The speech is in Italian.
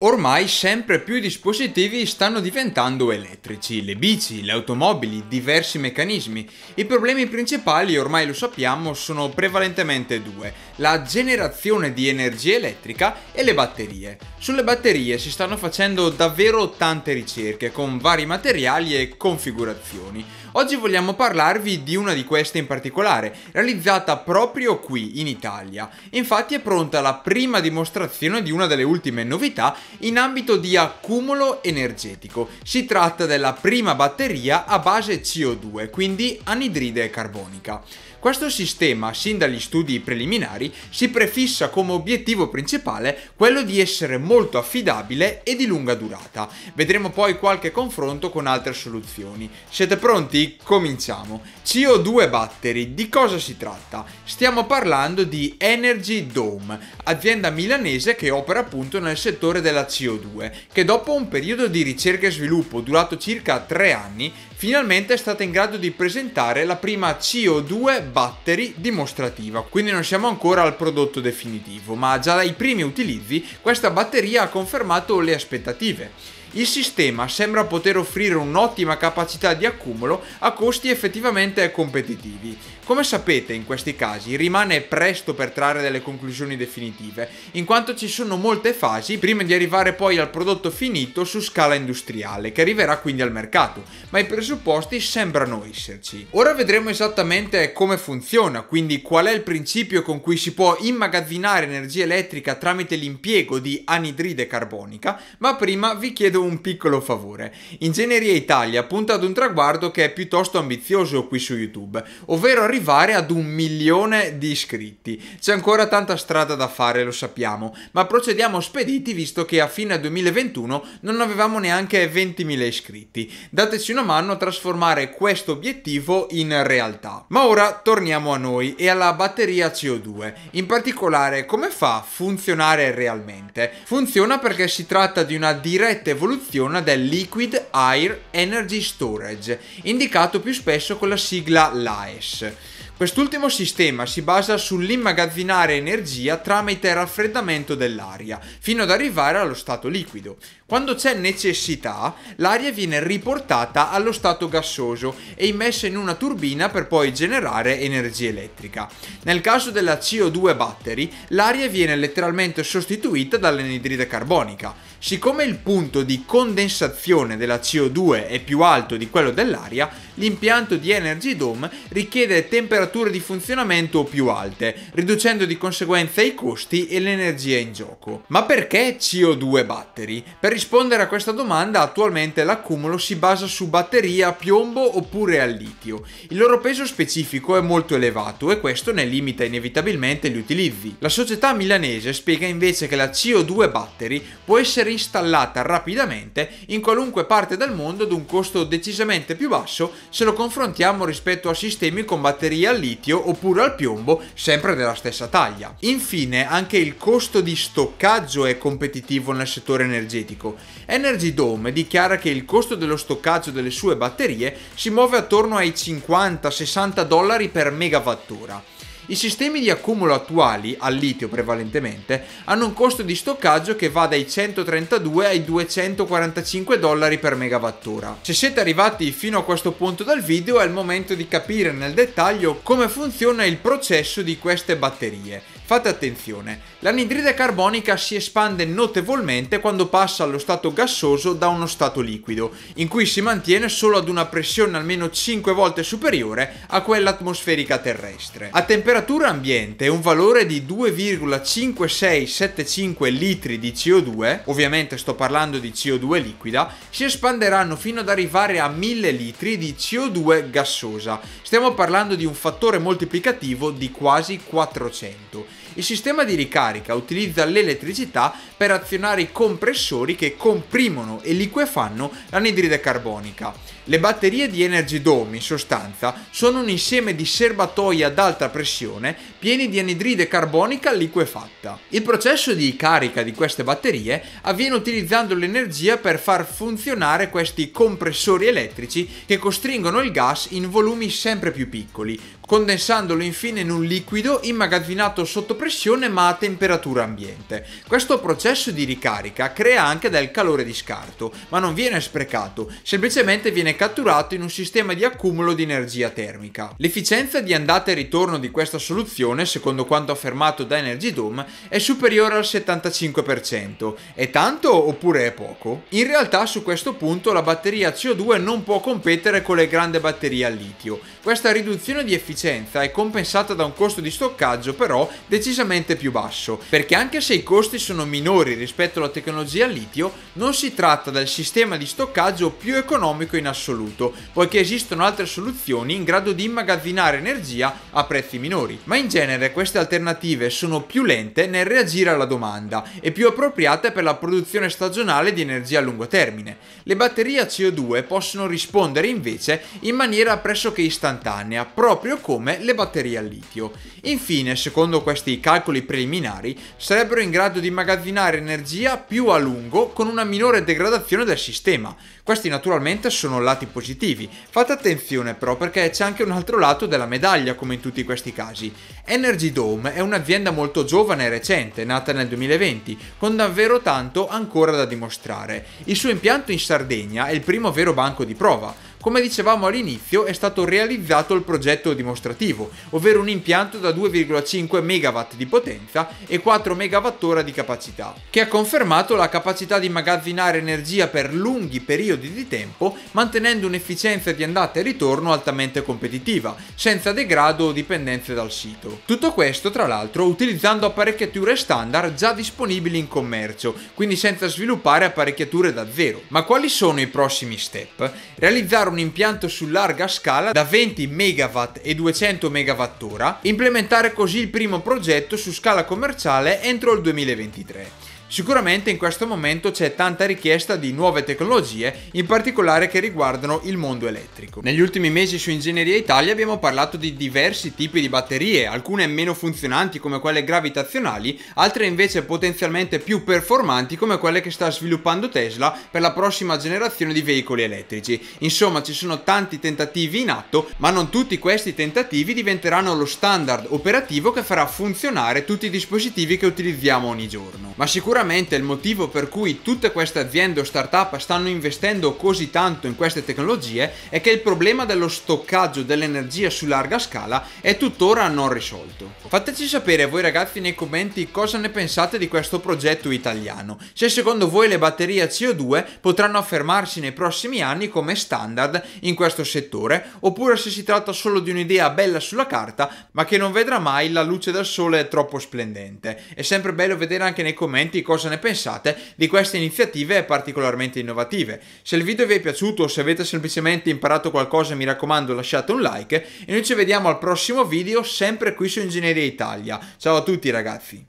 Ormai sempre più dispositivi stanno diventando elettrici, le bici, le automobili, diversi meccanismi. I problemi principali, ormai lo sappiamo, sono prevalentemente due, la generazione di energia elettrica e le batterie. Sulle batterie si stanno facendo davvero tante ricerche con vari materiali e configurazioni. Oggi vogliamo parlarvi di una di queste in particolare, realizzata proprio qui in Italia. Infatti è pronta la prima dimostrazione di una delle ultime novità in ambito di accumulo energetico. Si tratta della prima batteria a base CO2, quindi anidride carbonica. Questo sistema, sin dagli studi preliminari, si prefissa come obiettivo principale quello di essere molto affidabile e di lunga durata. Vedremo poi qualche confronto con altre soluzioni. Siete pronti? Cominciamo. CO2 Battery, di cosa si tratta? Stiamo parlando di Energy Dome, azienda milanese che opera appunto nel settore della CO2, che dopo un periodo di ricerca e sviluppo durato circa 3 anni, finalmente è stata in grado di presentare la prima CO2 battery dimostrativa, quindi non siamo ancora al prodotto definitivo, ma già dai primi utilizzi questa batteria ha confermato le aspettative. Il sistema sembra poter offrire un'ottima capacità di accumulo a costi effettivamente competitivi. Come sapete in questi casi rimane presto per trarre delle conclusioni definitive, in quanto ci sono molte fasi prima di arrivare poi al prodotto finito su scala industriale, che arriverà quindi al mercato, ma i presupposti sembrano esserci. Ora vedremo esattamente come funziona, quindi qual è il principio con cui si può immagazzinare energia elettrica tramite l'impiego di anidride carbonica, ma prima vi chiedo chiedo un piccolo favore. Ingegneria Italia punta ad un traguardo che è piuttosto ambizioso qui su YouTube, ovvero arrivare ad un milione di iscritti. C'è ancora tanta strada da fare, lo sappiamo, ma procediamo spediti visto che a fine 2021 non avevamo neanche 20.000 iscritti. Dateci una mano a trasformare questo obiettivo in realtà. Ma ora torniamo a noi e alla batteria CO2. In particolare, come fa a funzionare realmente? Funziona perché si tratta di una diretta evoluzione evoluzione del Liquid Air Energy Storage, indicato più spesso con la sigla LAES. Quest'ultimo sistema si basa sull'immagazzinare energia tramite raffreddamento dell'aria, fino ad arrivare allo stato liquido. Quando c'è necessità, l'aria viene riportata allo stato gassoso e immessa in una turbina per poi generare energia elettrica. Nel caso della CO2 battery, l'aria viene letteralmente sostituita dall'anidride carbonica. Siccome il punto di condensazione della CO2 è più alto di quello dell'aria, l'impianto di Energy Dome richiede temperature di funzionamento più alte, riducendo di conseguenza i costi e l'energia in gioco. Ma perché CO2 battery? Per rispondere a questa domanda attualmente l'accumulo si basa su batterie a piombo oppure al litio. Il loro peso specifico è molto elevato e questo ne limita inevitabilmente gli utilizzi. La società milanese spiega invece che la CO2 battery può essere installata rapidamente in qualunque parte del mondo ad un costo decisamente più basso se lo confrontiamo rispetto a sistemi con batterie al litio oppure al piombo sempre della stessa taglia. Infine anche il costo di stoccaggio è competitivo nel settore energetico. Energy Dome dichiara che il costo dello stoccaggio delle sue batterie si muove attorno ai 50-60 dollari per megawattora. I sistemi di accumulo attuali, al litio prevalentemente, hanno un costo di stoccaggio che va dai 132 ai 245 dollari per megawattora. Se siete arrivati fino a questo punto del video è il momento di capire nel dettaglio come funziona il processo di queste batterie. Fate attenzione, l'anidride carbonica si espande notevolmente quando passa allo stato gassoso da uno stato liquido, in cui si mantiene solo ad una pressione almeno 5 volte superiore a quella atmosferica terrestre. A temperatura temperatura ambiente un valore di 2,5675 litri di CO2, ovviamente sto parlando di CO2 liquida, si espanderanno fino ad arrivare a 1000 litri di CO2 gassosa. Stiamo parlando di un fattore moltiplicativo di quasi 400. Il sistema di ricarica utilizza l'elettricità per azionare i compressori che comprimono e liquefanno l'anidride carbonica. Le batterie di Energy Dome, in sostanza, sono un insieme di serbatoi ad alta pressione pieni di anidride carbonica liquefatta. Il processo di carica di queste batterie avviene utilizzando l'energia per far funzionare questi compressori elettrici che costringono il gas in volumi sempre più piccoli, condensandolo infine in un liquido immagazzinato sotto pressione ma a temperatura ambiente. Questo processo di ricarica crea anche del calore di scarto, ma non viene sprecato, semplicemente viene catturato in un sistema di accumulo di energia termica. L'efficienza di andata e ritorno di questa soluzione, secondo quanto affermato da Energy Dome, è superiore al 75%. È tanto oppure è poco? In realtà su questo punto la batteria CO2 non può competere con le grandi batterie al litio. Questa riduzione di efficienza è compensata da un costo di stoccaggio però decisamente più basso, perché anche se i costi sono minori rispetto alla tecnologia al litio, non si tratta del sistema di stoccaggio più economico in assoluto assoluto, poiché esistono altre soluzioni in grado di immagazzinare energia a prezzi minori. Ma in genere queste alternative sono più lente nel reagire alla domanda e più appropriate per la produzione stagionale di energia a lungo termine. Le batterie a CO2 possono rispondere invece in maniera pressoché istantanea, proprio come le batterie a litio. Infine, secondo questi calcoli preliminari, sarebbero in grado di immagazzinare energia più a lungo con una minore degradazione del sistema. Questi naturalmente sono la lati positivi. Fate attenzione però perché c'è anche un altro lato della medaglia come in tutti questi casi. Energy Dome è un'azienda molto giovane e recente, nata nel 2020, con davvero tanto ancora da dimostrare. Il suo impianto in Sardegna è il primo vero banco di prova come dicevamo all'inizio è stato realizzato il progetto dimostrativo, ovvero un impianto da 2,5 MW di potenza e 4 MWh di capacità, che ha confermato la capacità di immagazzinare energia per lunghi periodi di tempo mantenendo un'efficienza di andata e ritorno altamente competitiva, senza degrado o dipendenze dal sito. Tutto questo tra l'altro utilizzando apparecchiature standard già disponibili in commercio, quindi senza sviluppare apparecchiature da zero. Ma quali sono i prossimi step? Realizzare un un impianto su larga scala da 20 MW e 200 MWh, implementare così il primo progetto su scala commerciale entro il 2023. Sicuramente in questo momento c'è tanta richiesta di nuove tecnologie, in particolare che riguardano il mondo elettrico. Negli ultimi mesi su Ingegneria Italia abbiamo parlato di diversi tipi di batterie, alcune meno funzionanti come quelle gravitazionali, altre invece potenzialmente più performanti come quelle che sta sviluppando Tesla per la prossima generazione di veicoli elettrici. Insomma, ci sono tanti tentativi in atto, ma non tutti questi tentativi diventeranno lo standard operativo che farà funzionare tutti i dispositivi che utilizziamo ogni giorno. Ma sicuramente sicuramente il motivo per cui tutte queste aziende o startup stanno investendo così tanto in queste tecnologie è che il problema dello stoccaggio dell'energia su larga scala è tuttora non risolto. Fateci sapere voi ragazzi nei commenti cosa ne pensate di questo progetto italiano, se secondo voi le batterie a CO2 potranno affermarsi nei prossimi anni come standard in questo settore oppure se si tratta solo di un'idea bella sulla carta ma che non vedrà mai la luce del sole troppo splendente. È sempre bello vedere anche nei commenti cosa ne pensate di queste iniziative particolarmente innovative. Se il video vi è piaciuto o se avete semplicemente imparato qualcosa mi raccomando lasciate un like e noi ci vediamo al prossimo video sempre qui su Ingegneria Italia. Ciao a tutti ragazzi!